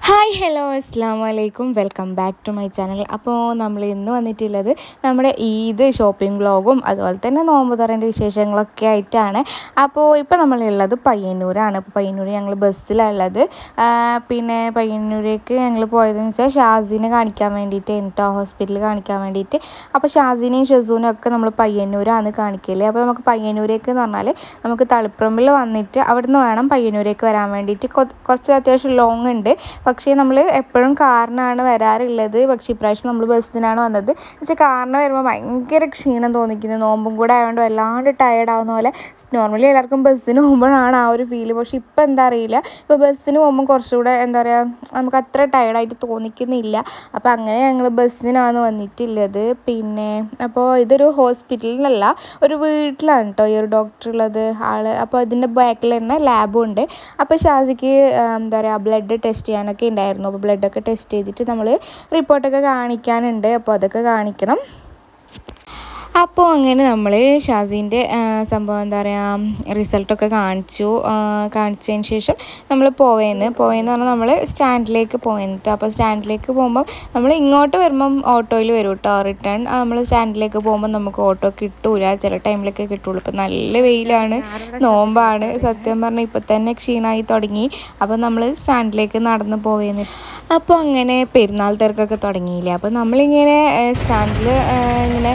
Hi, hello, Islam. അസ്സാമലൈക്കും welcome back to my channel അപ്പോൾ നമ്മൾ ഇന്ന് വന്നിട്ടുള്ളത് നമ്മുടെ ഈദ് ഷോപ്പിംഗ് വ്ളോഗും അതുപോലെ തന്നെ നോമ്പ് തുറേൻ്റെ വിശേഷങ്ങളൊക്കെ ആയിട്ടാണ് അപ്പോൾ ഇപ്പോൾ നമ്മളുള്ളത് പയ്യന്നൂരാണ് ഇപ്പോൾ പയ്യന്നൂർ ഞങ്ങൾ ബസ്സിലുള്ളത് പിന്നെ പയ്യന്നൂരേക്ക് ഞങ്ങൾ പോയതെന്ന് വെച്ചാൽ ഷാസിനെ കാണിക്കാൻ വേണ്ടിയിട്ട് എൻറ്റോ ഹോസ്പിറ്റലിൽ കാണിക്കാൻ വേണ്ടിയിട്ട് അപ്പോൾ ഷാസിനെയും ഷെസൂനും ഒക്കെ നമ്മൾ പയ്യന്നൂരാണ് കാണിക്കല് അപ്പോൾ നമുക്ക് പയ്യന്നൂരേക്ക് എന്ന് പറഞ്ഞാൽ നമുക്ക് തളിപ്പറമ്പിൽ വന്നിട്ട് അവിടുന്ന് വേണം പയ്യന്നൂരേക്ക് വരാൻ വേണ്ടിയിട്ട് കുറച്ച് അത്യാവശ്യം ലോങ് ഉണ്ട് പക്ഷേ നമ്മൾ എപ്പോഴും കാർ കാറിനാണ് വരാറുള്ളത് പക്ഷേ ഇപ്രാവശ്യം നമ്മൾ ബസ്സിനാണ് വന്നത് പക്ഷേ കാറിന് വരുമ്പോൾ ഭയങ്കര ക്ഷീണം തോന്നിക്കുന്നത് നോമ്പും കൂടെ ആയതുകൊണ്ട് വല്ലാണ്ട് ടയേർഡ് ആവുന്ന പോലെ നോർമലി എല്ലാവർക്കും ബസ്സിന് പോകുമ്പോഴാണ് ആ ഒരു ഫീല് പക്ഷെ ഇപ്പം എന്താ അറിയില്ല ഇപ്പോൾ ബസ്സിന് പോകുമ്പോൾ കുറച്ചുകൂടെ എന്താ പറയുക നമുക്ക് അത്ര ടയേർഡായിട്ട് തോന്നിക്കുന്നില്ല അപ്പോൾ അങ്ങനെ ഞങ്ങൾ ബസ്സിനാണ് വന്നിട്ടുള്ളത് പിന്നെ അപ്പോൾ ഇതൊരു ഹോസ്പിറ്റലിലല്ല ഒരു വീട്ടിലാണ് കേട്ടോ ഈ ഒരു ഡോക്ടർ ഉള്ളത് ആൾ അപ്പോൾ അതിൻ്റെ ബാക്കിൽ തന്നെ ലാബും ഉണ്ട് അപ്പോൾ ഷാസിക്ക് എന്താ പറയുക ബ്ലഡ് ടെസ്റ്റ് ചെയ്യാനൊക്കെ ഉണ്ടായിരുന്നു അപ്പോൾ ബ്ലഡൊക്കെ ടെസ്റ്റ് ചെയ്തിട്ട് നമ്മൾ റിപ്പോർട്ടൊക്കെ കാണിക്കാനുണ്ട് അപ്പോൾ അതൊക്കെ കാണിക്കണം അപ്പോൾ അങ്ങനെ നമ്മൾ ഷാസീൻ്റെ സംഭവം എന്താ പറയുക റിസൾട്ടൊക്കെ കാണിച്ചു കാണിച്ചതിന് ശേഷം നമ്മൾ പോവേന്ന് പോവേന്ന് പറഞ്ഞാൽ നമ്മൾ സ്റ്റാൻഡിലേക്ക് പോവേന്നിട്ട് അപ്പോൾ സ്റ്റാൻഡിലേക്ക് പോകുമ്പം നമ്മൾ ഇങ്ങോട്ട് വരുമ്പം ഓട്ടോയിൽ വരും കേട്ടോ റിട്ടേൺ നമ്മൾ സ്റ്റാൻഡിലേക്ക് പോകുമ്പോൾ നമുക്ക് ഓട്ടോ കിട്ടൂല ചില ടൈമിലൊക്കെ കിട്ടുള്ളൂ ഇപ്പം നല്ല വെയിലാണ് നോമ്പാണ് സത്യം പറഞ്ഞാൽ ഇപ്പം തന്നെ ക്ഷീണമായി തുടങ്ങി അപ്പോൾ നമ്മൾ സ്റ്റാൻഡിലേക്ക് നടന്ന് പോവേന്ന് അപ്പോൾ അങ്ങനെ പെരുന്നാൾ തിരക്കൊക്കെ തുടങ്ങിയില്ലേ അപ്പോൾ നമ്മളിങ്ങനെ സ്റ്റാൻഡിൽ ഇങ്ങനെ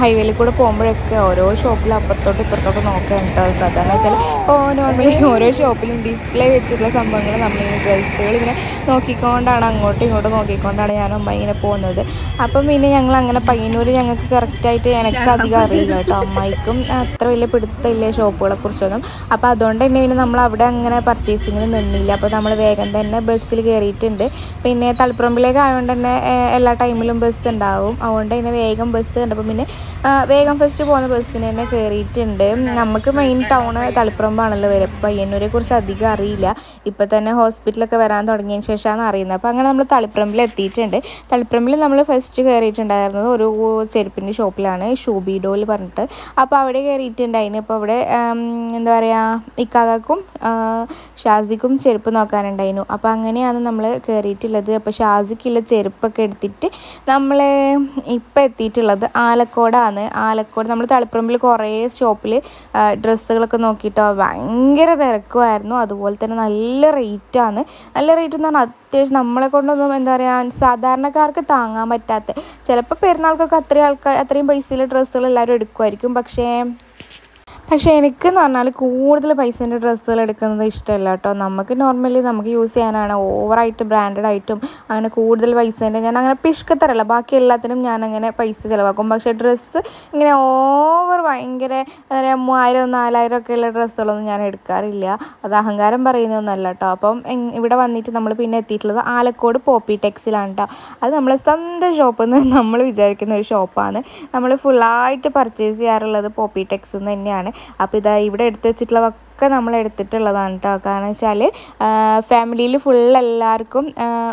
ഹൈ ഹൈവേയിൽ കൂടെ പോകുമ്പോഴൊക്കെ ഓരോ ഷോപ്പിലും അപ്പുറത്തോട്ട് ഇപ്പുറത്തോട്ട് നോക്കാൻ കേട്ടോ സാധാരണ വെച്ചാൽ ഇപ്പോൾ നോർമലി ഓരോ ഷോപ്പിലും ഡിസ്പ്ലേ വെച്ചിട്ടുള്ള സംഭവങ്ങൾ നമ്മൾ ഈ ഡ്രസ്സുകൾ ഇങ്ങനെ നോക്കിക്കൊണ്ടാണ് അങ്ങോട്ടും ഇങ്ങോട്ടും നോക്കിക്കൊണ്ടാണ് ഞാൻ അമ്മ ഇങ്ങനെ പോകുന്നത് അപ്പം പിന്നെ ഞങ്ങൾ അങ്ങനെ പയ്യന്നൂർ ഞങ്ങൾക്ക് കറക്റ്റായിട്ട് എനിക്ക് അധികം അറിയില്ല കേട്ടോ അമ്മായിക്കും അത്ര വലിയ പിടുത്തമില്ല ഷോപ്പുകളെ കുറിച്ചൊന്നും അപ്പോൾ അതുകൊണ്ട് തന്നെ പിന്നെ നമ്മൾ അവിടെ അങ്ങനെ പർച്ചേസിങ്ങിന് നിന്നില്ല അപ്പോൾ നമ്മൾ വേഗം തന്നെ ബസ്സിൽ കയറിയിട്ടുണ്ട് പിന്നെ തളിപ്പറമ്പിലേക്ക് ആയതുകൊണ്ട് തന്നെ എല്ലാ ടൈമിലും ബസ് ഉണ്ടാവും അതുകൊണ്ട് തന്നെ വേഗം ബസ് കണ്ടപ്പോൾ പിന്നെ വേഗം ഫസ്റ്റ് പോകുന്ന ബസ്സിന് തന്നെ കയറിയിട്ടുണ്ട് നമുക്ക് മെയിൻ ടൗൺ തളിപ്പറമ്പാണല്ലോ വരെ അപ്പോൾ പയ്യന്നൂരെ കുറിച്ച് അധികം അറിയില്ല ഇപ്പം തന്നെ ഹോസ്പിറ്റലൊക്കെ വരാൻ തുടങ്ങിയതിന് ശേഷമാണ് അറിയുന്നത് അപ്പോൾ അങ്ങനെ നമ്മൾ തളിപ്പറമ്പിൽ എത്തിയിട്ടുണ്ട് തളിപ്പറമ്പിൽ നമ്മൾ ഫസ്റ്റ് കയറിയിട്ടുണ്ടായിരുന്നത് ഒരു ചെരുപ്പിൻ്റെ ഷോപ്പിലാണ് ഷൂബിഡോയിൽ പറഞ്ഞിട്ട് അപ്പോൾ അവിടെ കയറിയിട്ടുണ്ടായിന് ഇപ്പോൾ അവിടെ എന്താ പറയുക ഇക്കാക്കും ഷാസിക്കും ചെരുപ്പ് നോക്കാനുണ്ടായിരുന്നു അപ്പോൾ അങ്ങനെയാണ് നമ്മൾ കയറിയിട്ടുള്ളത് അപ്പോൾ ഷാസിക്കുള്ള ചെരുപ്പൊക്കെ എടുത്തിട്ട് നമ്മൾ ഇപ്പോൾ എത്തിയിട്ടുള്ളത് ആലക്കോടാണ് തിരക്കാണ് ആലക്കോട് നമ്മൾ തളിപ്പറമ്പിൽ കുറേ ഷോപ്പിൽ ഡ്രസ്സുകളൊക്കെ നോക്കിയിട്ടോ ഭയങ്കര തിരക്കുമായിരുന്നു അതുപോലെ തന്നെ നല്ല റേറ്റാണ് നല്ല റേറ്റ് എന്ന് പറഞ്ഞാൽ അത്യാവശ്യം നമ്മളെ കൊണ്ടൊന്നും എന്താ പറയുക സാധാരണക്കാർക്ക് താങ്ങാൻ പറ്റാത്ത ചിലപ്പോൾ പെരുന്നാൾക്കൊക്കെ അത്രയും ആൾക്കാർ അത്രയും പൈസയിൽ ഡ്രസ്സുകൾ എല്ലാവരും എടുക്കുമായിരിക്കും പക്ഷേ പക്ഷേ എനിക്കെന്ന് പറഞ്ഞാൽ കൂടുതൽ പൈസേൻ്റെ ഡ്രസ്സുകൾ എടുക്കുന്നത് ഇഷ്ടമല്ല കേട്ടോ നമുക്ക് നോർമലി നമുക്ക് യൂസ് ചെയ്യാനാണ് ഓവറായിട്ട് ബ്രാൻഡഡ് ആയിട്ടും അങ്ങനെ കൂടുതൽ പൈസേൻ്റെ ഞാൻ അങ്ങനെ പിഷ്കത്തരല്ല ബാക്കി എല്ലാത്തിനും ഞാൻ അങ്ങനെ പൈസ ചിലവാക്കും പക്ഷേ ഡ്രസ്സ് ഇങ്ങനെ ഓവർ ഭയങ്കര മൂവായിരം നാലായിരം ഒക്കെ ഉള്ള ഡ്രസ്സുകളൊന്നും ഞാൻ എടുക്കാറില്ല അത് അഹങ്കാരം പറയുന്നതൊന്നുമല്ല കേട്ടോ അപ്പം ഇവിടെ വന്നിട്ട് നമ്മൾ പിന്നെ എത്തിയിട്ടുള്ളത് ആലക്കോട് പോപ്പി ടെക്സിലാണ് കേട്ടോ അത് നമ്മളെ സ്വന്തം ഷോപ്പ് എന്ന് നമ്മൾ വിചാരിക്കുന്ന ഒരു ഷോപ്പാണ് നമ്മൾ ഫുള്ളായിട്ട് പർച്ചേസ് ചെയ്യാറുള്ളത് പോപ്പി ടെക്സ് തന്നെയാണ് അപ്പോൾ ഇതാ ഇവിടെ എടുത്ത് വെച്ചിട്ടുള്ളതൊക്കെ ഒക്കെ നമ്മൾ എടുത്തിട്ടുള്ളതാണ് കേട്ടോ കാരണം വെച്ചാൽ ഫാമിലിയിൽ ഫുൾ എല്ലാവർക്കും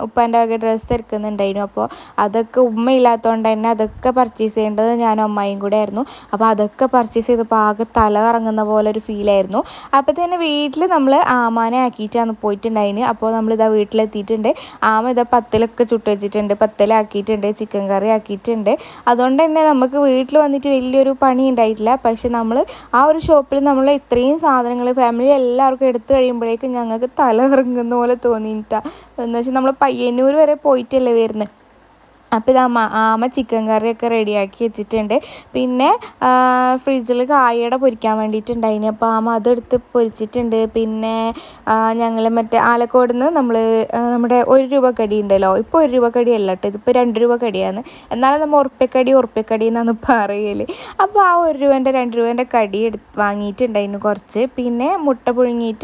ഉപ്പാൻ്റെ വക ഡ്രസ്സ് എടുക്കുന്നുണ്ടായിരുന്നു അപ്പോൾ അതൊക്കെ ഇല്ലാത്തതുകൊണ്ട് തന്നെ അതൊക്കെ പർച്ചേസ് ചെയ്യേണ്ടത് ഞാനും അമ്മായും കൂടെ ആയിരുന്നു അപ്പോൾ അതൊക്കെ പർച്ചേസ് ചെയ്തപ്പോൾ ആകെ തല കറങ്ങുന്ന പോലെ ഒരു ഫീലായിരുന്നു അപ്പോൾ തന്നെ വീട്ടിൽ നമ്മൾ ആമാനെ ആക്കിയിട്ടാണ് പോയിട്ടുണ്ടായിന് അപ്പോൾ നമ്മളിതാ വീട്ടിലെത്തിയിട്ടുണ്ട് ആമ ഇതാ പത്തിലൊക്കെ ചുട്ട് വെച്ചിട്ടുണ്ട് പത്തലാക്കിയിട്ടുണ്ട് ചിക്കൻ കറി ആക്കിയിട്ടുണ്ട് അതുകൊണ്ട് തന്നെ നമുക്ക് വീട്ടിൽ വന്നിട്ട് വലിയൊരു പണി ഉണ്ടായിട്ടില്ല പക്ഷെ നമ്മൾ ആ ഒരു ഷോപ്പിൽ നമ്മൾ ഇത്രയും സാധനങ്ങൾ ഫാമിലി എല്ലാവർക്കും എടുത്തു കഴിയുമ്പോഴേക്കും ഞങ്ങൾക്ക് തല ഇറങ്ങുന്ന പോലെ തോന്നിയിട്ടാണ് എന്നുവെച്ചാൽ വെച്ചാൽ നമ്മൾ പയ്യന്നൂർ വരെ പോയിട്ടല്ലേ വരുന്നത് അപ്പോൾ ഇത് അമ്മ ആമ ചിക്കൻ കറിയൊക്കെ റെഡിയാക്കി വെച്ചിട്ടുണ്ട് പിന്നെ ഫ്രിഡ്ജിൽ കായയുടെ പൊരിക്കാൻ വേണ്ടിയിട്ടുണ്ടായിന് അപ്പോൾ അമ്മ അതെടുത്ത് പൊരിച്ചിട്ടുണ്ട് പിന്നെ ഞങ്ങൾ മറ്റേ ആലക്കോട് നിന്ന് നമ്മൾ നമ്മുടെ ഒരു രൂപ കടി ഉണ്ടല്ലോ ഇപ്പോൾ ഒരു രൂപ കടി അല്ല കേട്ടോ ഇതിപ്പോൾ രണ്ട് രൂപ കടിയാണ് എന്നാലും നമ്മൾ ഉറപ്പിക്കടി ഉറപ്പിക്കടി എന്നാണ് പറയല് അപ്പോൾ ആ ഒരു രൂപേൻ്റെ രണ്ട് രൂപേൻ്റെ കടി എടുത്ത് വാങ്ങിയിട്ടുണ്ടായിന് കുറച്ച് പിന്നെ മുട്ട പുഴുങ്ങിയിട്ട്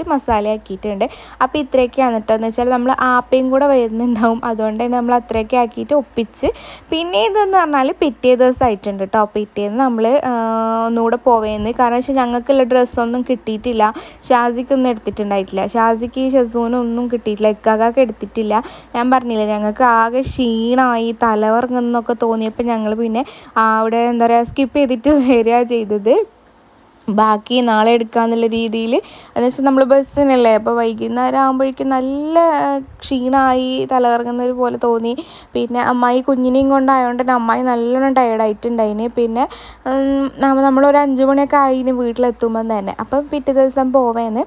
ആക്കിയിട്ടുണ്ട് അപ്പോൾ ഇത്രയൊക്കെയാണ് കേട്ടോ എന്ന് വെച്ചാൽ നമ്മൾ ആപ്പയും കൂടെ വരുന്നുണ്ടാവും അതുകൊണ്ട് തന്നെ നമ്മൾ അത്രയൊക്കെ ആക്കിയിട്ട് ഒപ്പിച്ച് വെച്ച് പിന്നെ ഇതെന്ന് പറഞ്ഞാൽ പിറ്റേ ദിവസമായിട്ടുണ്ട് കേട്ടോ പിറ്റേന്ന് നമ്മൾ ഒന്നുകൂടെ പോവേന്ന് കാരണം വെച്ചാൽ ഞങ്ങൾക്കുള്ള ഡ്രസ്സൊന്നും കിട്ടിയിട്ടില്ല ഷാസിക്കൊന്നും എടുത്തിട്ടുണ്ടായിട്ടില്ല ഷാസിക്ക് ഷസൂനും ഒന്നും കിട്ടിയിട്ടില്ല ഇക്കാക്കൊക്കെ എടുത്തിട്ടില്ല ഞാൻ പറഞ്ഞില്ല ഞങ്ങൾക്ക് ആകെ ക്ഷീണമായി തലവറങ്ങുന്നൊക്കെ തോന്നിയപ്പോൾ ഞങ്ങൾ പിന്നെ അവിടെ എന്താ പറയുക സ്കിപ്പ് ചെയ്തിട്ട് വരിക ചെയ്തത് ബാക്കി നാളെ എടുക്കാമെന്നുള്ള രീതിയിൽ എന്ന് വെച്ചാൽ നമ്മൾ ബസ്സിനല്ലേ അപ്പോൾ വൈകുന്നേരം ആകുമ്പോഴേക്കും നല്ല ക്ഷീണമായി തലകറങ്ങുന്നൊരു പോലെ തോന്നി പിന്നെ അമ്മായി കുഞ്ഞിനെയും കൊണ്ടായതുകൊണ്ട് തന്നെ അമ്മായി നല്ലോണം ടയർഡായിട്ടുണ്ടായിന് പിന്നെ നമ്മളൊരു അഞ്ച് മണിയൊക്കെ ആയിന് വീട്ടിലെത്തുമ്പം തന്നെ അപ്പം പിറ്റേ ദിവസം പോവേന്ന്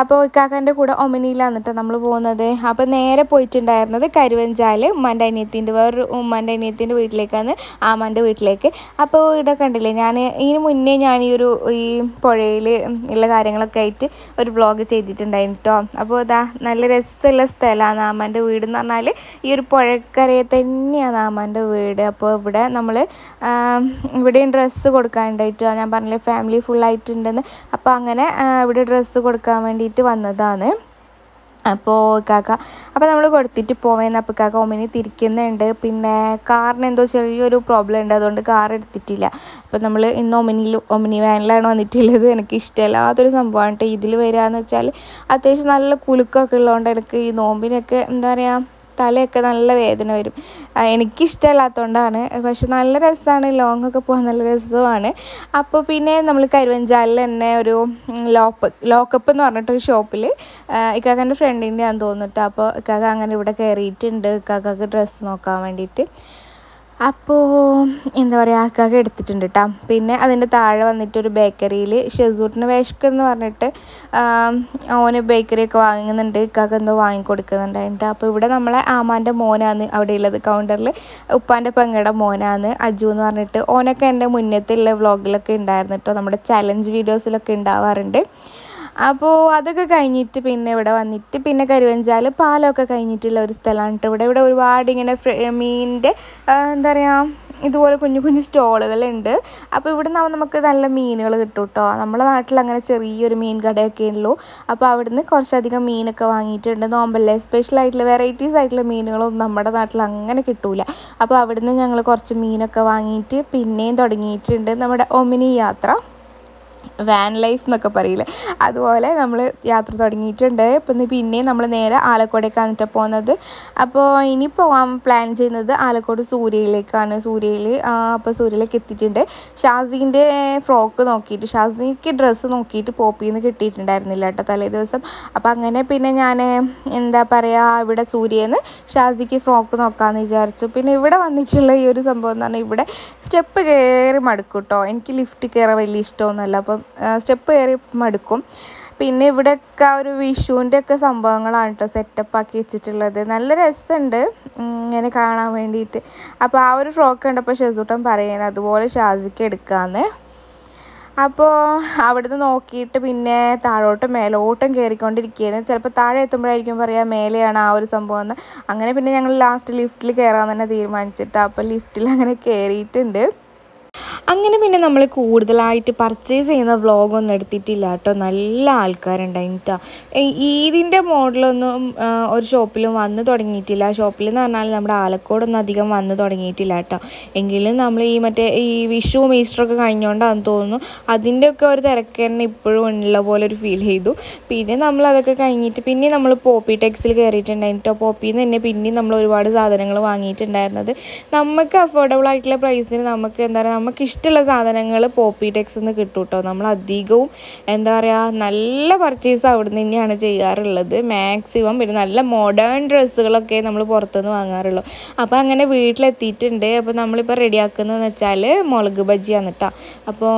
അപ്പോൾ ഇക്കാക്കൻ്റെ കൂടെ ഒമിനിയിലാണ് നമ്മൾ പോകുന്നത് അപ്പോൾ നേരെ പോയിട്ടുണ്ടായിരുന്നത് കരുവഞ്ചാൽ ഉമ്മൻ്റെ അനിയത്തിൻ്റെ വേറൊരു ഉമ്മൻ്റെ അനിയത്തിൻ്റെ വീട്ടിലേക്കാണ് ആമാൻ്റെ വീട്ടിലേക്ക് അപ്പോൾ ഇവിടെ കണ്ടില്ലേ ഞാൻ ഇതിന് മുന്നേ ഞാൻ ഈ ഒരു ഈ പുഴയിൽ ഉള്ള കാര്യങ്ങളൊക്കെ ആയിട്ട് ഒരു വ്ളോഗ് ചെയ്തിട്ടുണ്ടായിരുന്നു കേട്ടോ അപ്പോൾ അതാ നല്ല രസമുള്ള സ്ഥലമാണ് ആമാൻ്റെ വീട് എന്ന് പറഞ്ഞാൽ ഈ ഒരു പുഴക്കരയെ തന്നെയാണ് ആമാൻ്റെ വീട് അപ്പോൾ ഇവിടെ നമ്മൾ ഇവിടെയും ഡ്രസ്സ് കൊടുക്കാനുണ്ടായിട്ടോ ഞാൻ പറഞ്ഞില്ലേ ഫാമിലി ഫുള്ളായിട്ടുണ്ടെന്ന് അപ്പോൾ അങ്ങനെ ഇവിടെ ഡ്രസ്സ് കൊടുക്കാൻ വേണ്ടി വേണ്ടിയിട്ട് വന്നതാണ് അപ്പോൾ കാക്ക അപ്പോൾ നമ്മൾ കൊടുത്തിട്ട് പോവേന്ന് അപ്പോൾ കാക്ക ഒമിനി തിരിക്കുന്നുണ്ട് പിന്നെ കാറിന് എന്തോ ചെറിയൊരു പ്രോബ്ലം ഉണ്ട് അതുകൊണ്ട് കാർ എടുത്തിട്ടില്ല അപ്പോൾ നമ്മൾ ഇന്ന് ഒമിനിയിൽ ഒമിനി വാനിലാണ് വന്നിട്ടുള്ളത് എനിക്ക് ഇഷ്ടമില്ലാത്തൊരു സംഭവമാണ് ഇതിൽ വരിക എന്ന് വെച്ചാൽ അത്യാവശ്യം നല്ല കുലുക്കൊക്കെ ഉള്ളതുകൊണ്ട് എനിക്ക് ഈ നോമ്പിനൊക്കെ എന്താ പറയുക തലയൊക്കെ നല്ല വേദന വരും എനിക്കിഷ്ടമല്ലാത്തതുകൊണ്ടാണ് പക്ഷെ നല്ല രസമാണ് ലോങ് ഒക്കെ പോകാൻ നല്ല രസമാണ് അപ്പോൾ പിന്നെ നമ്മൾ കരുവഞ്ചാലിൽ തന്നെ ഒരു ലോപ്പ് ലോക്കപ്പ് എന്ന് പറഞ്ഞിട്ടൊരു ഷോപ്പിൽ ഇക്കാക്കൻ്റെ ഫ്രണ്ടിൻ്റെ ആണെന്ന് തോന്നിട്ട് അപ്പോൾ ഇക്കാക്ക അങ്ങനെ ഇവിടെ കയറിയിട്ടുണ്ട് ഇക്കാക്കക്ക് ഡ്രസ്സ് നോക്കാൻ വേണ്ടിയിട്ട് അപ്പോൾ എന്താ പറയുക അക്കാക്ക് എടുത്തിട്ടുണ്ട് കേട്ടോ പിന്നെ അതിൻ്റെ താഴെ വന്നിട്ടൊരു ബേക്കറിയിൽ ഷെസൂട്ടിന് വേഷ്ക്ക് എന്ന് പറഞ്ഞിട്ട് ഓന് ബേക്കറിയൊക്കെ വാങ്ങുന്നുണ്ട് ഇക്കാക്ക് എന്തോ വാങ്ങിക്കൊടുക്കുന്നുണ്ടായിട്ട് അപ്പോൾ ഇവിടെ നമ്മളെ ആമാൻ്റെ മോനാണ് അവിടെ ഉള്ളത് കൗണ്ടറിൽ ഉപ്പാൻ്റെ പെങ്ങയുടെ മോനാണ് അജു എന്ന് പറഞ്ഞിട്ട് ഓനൊക്കെ എൻ്റെ മുന്നത്തുള്ള വ്ളോഗിലൊക്കെ ഉണ്ടായിരുന്നു കേട്ടോ നമ്മുടെ ചലഞ്ച് വീഡിയോസിലൊക്കെ ഉണ്ടാവാറുണ്ട് അപ്പോൾ അതൊക്കെ കഴിഞ്ഞിട്ട് പിന്നെ ഇവിടെ വന്നിട്ട് പിന്നെ കരുവഞ്ചാൽ പാലമൊക്കെ കഴിഞ്ഞിട്ടുള്ള ഒരു സ്ഥലമാണ് കേട്ടോ ഇവിടെ ഇവിടെ ഒരുപാട് ഇങ്ങനെ മീനിൻ്റെ എന്താ പറയുക ഇതുപോലെ കുഞ്ഞു കുഞ്ഞു സ്റ്റോളുകളുണ്ട് അപ്പോൾ ഇവിടെ നിന്ന് നമുക്ക് നല്ല മീനുകൾ കിട്ടും കേട്ടോ നമ്മുടെ നാട്ടിൽ അങ്ങനെ ചെറിയൊരു മീൻ കടയൊക്കെ ഉള്ളൂ അപ്പോൾ അവിടുന്ന് കുറച്ചധികം മീനൊക്കെ വാങ്ങിയിട്ടുണ്ട് നോമ്പല്ലേ ആയിട്ടുള്ള വെറൈറ്റീസ് ആയിട്ടുള്ള മീനുകളൊന്നും നമ്മുടെ നാട്ടിൽ അങ്ങനെ കിട്ടൂല അപ്പോൾ അവിടുന്ന് ഞങ്ങൾ കുറച്ച് മീനൊക്കെ വാങ്ങിയിട്ട് പിന്നെയും തുടങ്ങിയിട്ടുണ്ട് നമ്മുടെ ഒമിനി യാത്ര വാൻ ലൈഫ് എന്നൊക്കെ പറയില്ലേ അതുപോലെ നമ്മൾ യാത്ര തുടങ്ങിയിട്ടുണ്ട് ഇപ്പം ഇന്ന് പിന്നെയും നമ്മൾ നേരെ ആലക്കോടേക്കാണ് കേട്ടോ പോകുന്നത് അപ്പോൾ ഇനി പോകാൻ പ്ലാൻ ചെയ്യുന്നത് ആലക്കോട് സൂര്യയിലേക്കാണ് സൂര്യയിൽ അപ്പോൾ സൂര്യയിലേക്ക് എത്തിയിട്ടുണ്ട് ഷാസിൻ്റെ ഫ്രോക്ക് നോക്കിയിട്ട് ഷാസിക്ക് ഡ്രസ്സ് നോക്കിയിട്ട് പോപ്പിയിൽ നിന്ന് കിട്ടിയിട്ടുണ്ടായിരുന്നില്ല കേട്ടോ തലേ ദിവസം അപ്പോൾ അങ്ങനെ പിന്നെ ഞാൻ എന്താ പറയുക ഇവിടെ സൂര്യന്ന് ഷാസിക്ക് ഫ്രോക്ക് നോക്കാമെന്ന് വിചാരിച്ചു പിന്നെ ഇവിടെ വന്നിട്ടുള്ള ഈ ഒരു സംഭവം എന്ന് പറഞ്ഞാൽ ഇവിടെ സ്റ്റെപ്പ് കയറി മടുക്കും കേട്ടോ എനിക്ക് ലിഫ്റ്റ് കയറാൻ വലിയ ഇഷ്ടമൊന്നുമല്ല അപ്പം സ്റ്റെപ്പ് കയറി മടുക്കും പിന്നെ ഇവിടെയൊക്കെ ആ ഒരു വിഷുവിൻ്റെ ഒക്കെ സംഭവങ്ങളാണ് കേട്ടോ സെറ്റപ്പാക്കി വെച്ചിട്ടുള്ളത് നല്ല രസമുണ്ട് ഇങ്ങനെ കാണാൻ വേണ്ടിയിട്ട് അപ്പോൾ ആ ഒരു ഫ്രോക്ക് കണ്ടപ്പോൾ ഷെസൂട്ടൻ പറയുന്നത് അതുപോലെ ഷാസിക്ക് എടുക്കാമെന്ന് അപ്പോൾ അവിടുന്ന് നോക്കിയിട്ട് പിന്നെ താഴോട്ടും മേലോട്ടും കയറിക്കൊണ്ടിരിക്കുകയായിരുന്നു ചിലപ്പോൾ താഴെ എത്തുമ്പോഴായിരിക്കും പറയുക മേലെയാണ് ആ ഒരു സംഭവം എന്ന് അങ്ങനെ പിന്നെ ഞങ്ങൾ ലാസ്റ്റ് ലിഫ്റ്റിൽ കയറാൻ തന്നെ തീരുമാനിച്ചിട്ട് അപ്പോൾ ലിഫ്റ്റിൽ അങ്ങനെ കയറിയിട്ടുണ്ട് അങ്ങനെ പിന്നെ നമ്മൾ കൂടുതലായിട്ട് പർച്ചേസ് ചെയ്യുന്ന വ്ളോഗൊന്നും എടുത്തിട്ടില്ല കേട്ടോ നല്ല ആൾക്കാരുണ്ടായിട്ടാ ഈദിൻ്റെ മോഡലൊന്നും ഒരു ഷോപ്പിലും വന്ന് തുടങ്ങിയിട്ടില്ല ഷോപ്പിൽ എന്ന് പറഞ്ഞാൽ നമ്മുടെ ആലക്കോടൊന്നും അധികം വന്ന് തുടങ്ങിയിട്ടില്ല കേട്ടോ എങ്കിലും നമ്മൾ ഈ മറ്റേ ഈ വിഷു ഈസ്റ്ററൊക്കെ കഴിഞ്ഞുകൊണ്ടാണെന്ന് തോന്നുന്നു അതിൻ്റെയൊക്കെ ഒരു തിരക്ക് തന്നെ ഇപ്പോഴും ഉള്ള പോലെ ഒരു ഫീൽ ചെയ്തു പിന്നെ നമ്മൾ അതൊക്കെ കഴിഞ്ഞിട്ട് പിന്നെ നമ്മൾ പോപ്പി ടെക്സിൽ കയറിയിട്ടുണ്ടായിട്ടോ പോപ്പിയിൽ നിന്ന് തന്നെ പിന്നെയും നമ്മൾ ഒരുപാട് സാധനങ്ങൾ വാങ്ങിയിട്ടുണ്ടായിരുന്നത് നമുക്ക് അഫോർഡബിൾ ആയിട്ടുള്ള പ്രൈസിന് നമുക്ക് എന്താ പറയുക നമുക്ക് ഇഷ്ടമുള്ള സാധനങ്ങൾ പോപ്പി ടെക്സിൽ നിന്ന് കിട്ടും കേട്ടോ നമ്മൾ അധികവും എന്താ പറയുക നല്ല പർച്ചേസ് അവിടെ നിന്ന് തന്നെയാണ് ചെയ്യാറുള്ളത് മാക്സിമം പിന്നെ നല്ല മോഡേൺ ഡ്രസ്സുകളൊക്കെ നമ്മൾ പുറത്തുനിന്ന് വാങ്ങാറുള്ളൂ അപ്പോൾ അങ്ങനെ വീട്ടിലെത്തിയിട്ടുണ്ട് അപ്പോൾ നമ്മളിപ്പോൾ റെഡിയാക്കുന്നതെന്ന് വെച്ചാൽ മുളക് ബജിയാണ് കേട്ടോ അപ്പോൾ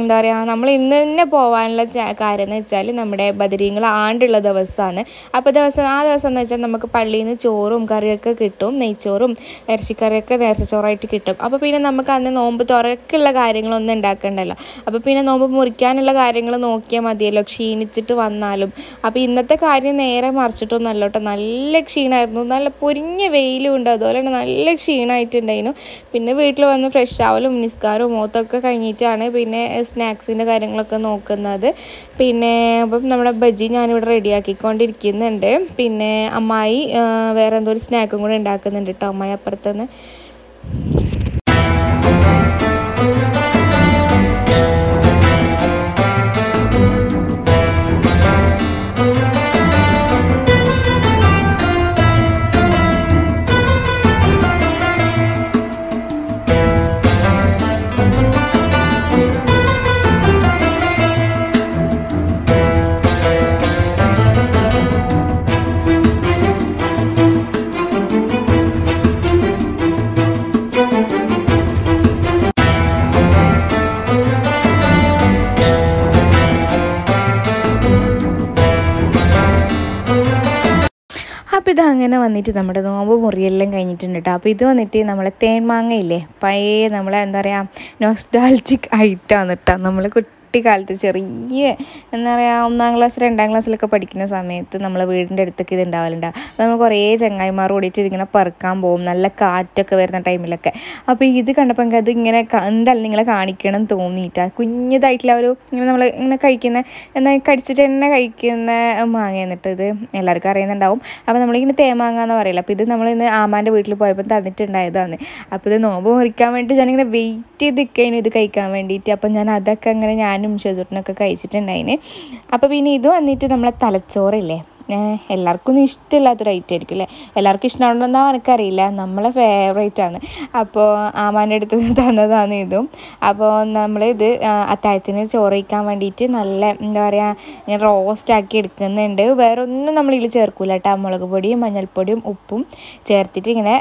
എന്താ പറയുക നമ്മൾ ഇന്ന് തന്നെ പോകാനുള്ള കാര്യം എന്ന് വെച്ചാൽ നമ്മുടെ ബദരീങ്ങൾ ആണ്ടുള്ള ദിവസമാണ് അപ്പോൾ ദിവസം ആ ദിവസം എന്ന് വെച്ചാൽ നമുക്ക് പള്ളിയിൽ നിന്ന് ചോറും കറിയൊക്കെ കിട്ടും നെയ്ച്ചോറും ഇറച്ചിക്കറിയൊക്കെ നേർച്ചച്ചോറായിട്ട് കിട്ടും അപ്പോൾ പിന്നെ നമുക്ക് അന്ന് നോമ്പ് തുറക്കുള്ള അങ്ങനെയുള്ള കാര്യങ്ങളൊന്നും ഉണ്ടാക്കണ്ടല്ലോ അപ്പോൾ പിന്നെ നോമ്പ് മുറിക്കാനുള്ള കാര്യങ്ങൾ നോക്കിയാൽ മതിയല്ലോ ക്ഷീണിച്ചിട്ട് വന്നാലും അപ്പോൾ ഇന്നത്തെ കാര്യം നേരെ മറിച്ചിട്ടൊന്നും അല്ല കേട്ടോ നല്ല ക്ഷീണമായിരുന്നു നല്ല പൊരിഞ്ഞ വെയിലും ഉണ്ട് അതുപോലെ തന്നെ നല്ല ക്ഷീണമായിട്ടുണ്ടായിരുന്നു പിന്നെ വീട്ടിൽ വന്ന് ഫ്രഷ് ആവലും നിസ്കാരവും മോത്തൊക്കെ കഴിഞ്ഞിട്ടാണ് പിന്നെ സ്നാക്സിൻ്റെ കാര്യങ്ങളൊക്കെ നോക്കുന്നത് പിന്നെ അപ്പം നമ്മുടെ ബജി ഞാനിവിടെ റെഡിയാക്കിക്കൊണ്ടിരിക്കുന്നുണ്ട് പിന്നെ അമ്മായി വേറെ എന്തോ ഒരു സ്നാക്കും കൂടെ ഉണ്ടാക്കുന്നുണ്ട് കേട്ടോ അമ്മായി അപ്പുറത്തുനിന്ന് അങ്ങനെ വന്നിട്ട് നമ്മുടെ നോമ്പ് മുറിയെല്ലാം കഴിഞ്ഞിട്ടുണ്ട് കേട്ടോ അപ്പോൾ ഇത് വന്നിട്ട് നമ്മളെ തേൻമാങ്ങയില്ലേ പഴയ നമ്മളെ എന്താ പറയുക നോസ്റ്റാൾജിക് ഐറ്റമാണ് കേട്ടോ നമ്മൾ കുട്ടി കുട്ടിക്കാലത്ത് ചെറിയ എന്താ പറയുക ഒന്നാം ക്ലാസ് രണ്ടാം ക്ലാസ്സിലൊക്കെ പഠിക്കുന്ന സമയത്ത് നമ്മളെ വീടിൻ്റെ അടുത്തൊക്കെ ഇത് ഉണ്ടാവലുണ്ടാവും അപ്പോൾ നമ്മൾ കുറേ ചങ്ങായിമാർ കൂടിയിട്ട് ഇതിങ്ങനെ പറക്കാൻ പോകും നല്ല കാറ്റൊക്കെ വരുന്ന ടൈമിലൊക്കെ അപ്പോൾ ഇത് കണ്ടപ്പോൾ എനിക്ക് അത് ഇങ്ങനെ എന്തായാലും നിങ്ങളെ കാണിക്കണം തോന്നിയിട്ട് കുഞ്ഞതായിട്ടുള്ള ഒരു ഇങ്ങനെ നമ്മൾ ഇങ്ങനെ കഴിക്കുന്ന എന്താ കടിച്ചിട്ട് തന്നെ കഴിക്കുന്ന മാങ്ങ എന്നിട്ട് ഇത് എല്ലാവർക്കും അറിയുന്നുണ്ടാവും അപ്പോൾ നമ്മളിങ്ങനെ തേമാങ്ങ എന്ന് പറയില്ല അപ്പോൾ ഇത് നമ്മൾ ഇന്ന് ആമാൻ്റെ വീട്ടിൽ പോയപ്പോൾ തന്നിട്ടുണ്ടായതാണ് അപ്പോൾ ഇത് നോമ്പ് മുറിക്കാൻ വേണ്ടി ഞാനിങ്ങനെ വെയിറ്റ് ചെയ്ത് നിൽക്കുകയാണ് ഇത് കഴിക്കാൻ വേണ്ടിയിട്ട് അപ്പം ഞാൻ അതൊക്കെ അങ്ങനെ ഞാൻ ഞാനും ഷെസൂട്ടിനൊക്കെ കഴിച്ചിട്ടുണ്ടായിന് അപ്പോൾ പിന്നെ ഇത് വന്നിട്ട് നമ്മളെ തലച്ചോറില്ലേ എല്ലാവർക്കും ഒന്നും ഇഷ്ടമില്ലാത്തൊരു ഐറ്റം ആയിരിക്കും അല്ലേ എല്ലാവർക്കും ഇഷ്ടമാണെന്നോ എനിക്കറിയില്ല നമ്മളെ ഫേവറേറ്റ് ആണ് അപ്പോൾ ആമാൻ്റെ അടുത്ത് തന്നതാണ് ഇതും അപ്പോൾ നമ്മൾ ഇത് അത്താഴത്തിന് ചോറയിക്കാൻ വേണ്ടിയിട്ട് നല്ല എന്താ പറയുക ഇങ്ങനെ റോസ്റ്റ് ആക്കി എടുക്കുന്നുണ്ട് വേറെ ഒന്നും നമ്മൾ ഇതിൽ ചേർക്കില്ല കേട്ടോ മുളക് പൊടിയും മഞ്ഞൾപ്പൊടിയും ഉപ്പും ചേർത്തിട്ട് ഇങ്ങനെ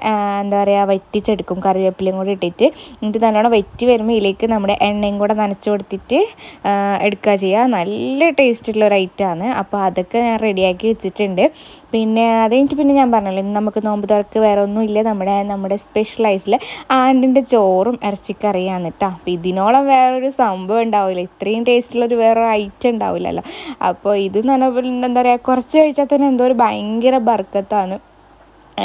എന്താ പറയുക വറ്റിച്ചെടുക്കും കറിവേപ്പിലയും കൂടി ഇട്ടിട്ട് എന്നിട്ട് നല്ലോണം വറ്റി വരുമ്പോൾ ഇതിലേക്ക് നമ്മുടെ എണ്ണയും കൂടെ നനച്ചു കൊടുത്തിട്ട് എടുക്കുക ചെയ്യുക നല്ല ടേസ്റ്റുള്ള ഒരു ഐറ്റമാണ് അപ്പോൾ അതൊക്കെ ഞാൻ റെഡിയാക്കി വെച്ചിട്ടുണ്ട് പിന്നെ അതെനിക്ക് പിന്നെ ഞാൻ പറഞ്ഞല്ലോ ഇന്ന് നമുക്ക് നോമ്പ് തുറക്ക് വേറെ ഒന്നുമില്ല നമ്മുടെ നമ്മുടെ സ്പെഷ്യലായിട്ടുള്ള ആണ്ടിൻ്റെ ചോറും ഇറച്ചിക്കറിയാന്ന് കേട്ടോ അപ്പോൾ ഇതിനോളം വേറൊരു സംഭവം ഉണ്ടാവില്ല ഇത്രയും ടേസ്റ്റുള്ളൊരു വേറൊരു ഐറ്റം ഉണ്ടാവില്ലല്ലോ അപ്പോൾ ഇത് എന്ന് പറഞ്ഞാൽ എന്താ പറയുക കുറച്ച് കഴിച്ചാൽ തന്നെ എന്തോ ഒരു ഭയങ്കര ബർക്കത്താണ്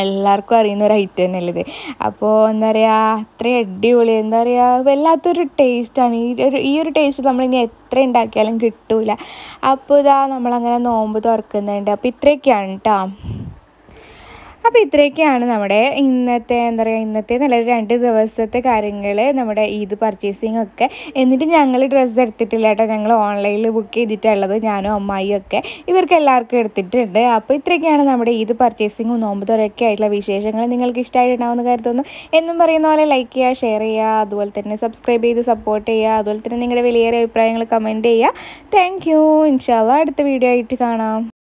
എല്ലാവർക്കും അറിയുന്ന ഒരു ഐറ്റം തന്നെ ഇത് അപ്പോൾ എന്താ പറയുക അത്രയും അടിപൊളി എന്താ പറയുക വല്ലാത്തൊരു ടേസ്റ്റാണ് ഈ ഒരു ഈ ഒരു ടേസ്റ്റ് നമ്മളിനി എത്ര ഉണ്ടാക്കിയാലും കിട്ടൂല അപ്പോൾ ഇതാ നമ്മളങ്ങനെ നോമ്പ് തുറക്കുന്നുണ്ട് അപ്പോൾ ഇത്രയൊക്കെയാണ് കേട്ടോ അപ്പോൾ ഇത്രയൊക്കെയാണ് നമ്മുടെ ഇന്നത്തെ എന്താ പറയുക ഇന്നത്തെ നല്ല രണ്ട് ദിവസത്തെ കാര്യങ്ങൾ നമ്മുടെ ഈദ് പർച്ചേസിങ് ഒക്കെ എന്നിട്ട് ഞങ്ങൾ ഡ്രസ്സ് എടുത്തിട്ടില്ല കേട്ടോ ഞങ്ങൾ ഓൺലൈനിൽ ബുക്ക് ചെയ്തിട്ടുള്ളത് ഞാനും അമ്മായിയും ഒക്കെ ഇവർക്ക് എല്ലാവർക്കും എടുത്തിട്ടുണ്ട് അപ്പോൾ ഇത്രയൊക്കെയാണ് നമ്മുടെ ഈദ് പർച്ചേസിങ്ങും നോമ്പ് തുറയൊക്കെ ആയിട്ടുള്ള വിശേഷങ്ങൾ നിങ്ങൾക്ക് ഇഷ്ടമായിട്ടുണ്ടാവുമെന്ന് കരുതുന്നു എന്നും പറയുന്ന പോലെ ലൈക്ക് ചെയ്യുക ഷെയർ ചെയ്യുക അതുപോലെ തന്നെ സബ്സ്ക്രൈബ് ചെയ്ത് സപ്പോർട്ട് ചെയ്യുക അതുപോലെ തന്നെ നിങ്ങളുടെ വലിയ അഭിപ്രായങ്ങൾ കമൻറ്റ് ചെയ്യുക താങ്ക് യു ഇൻഷാല്ല അടുത്ത വീഡിയോ ആയിട്ട് കാണാം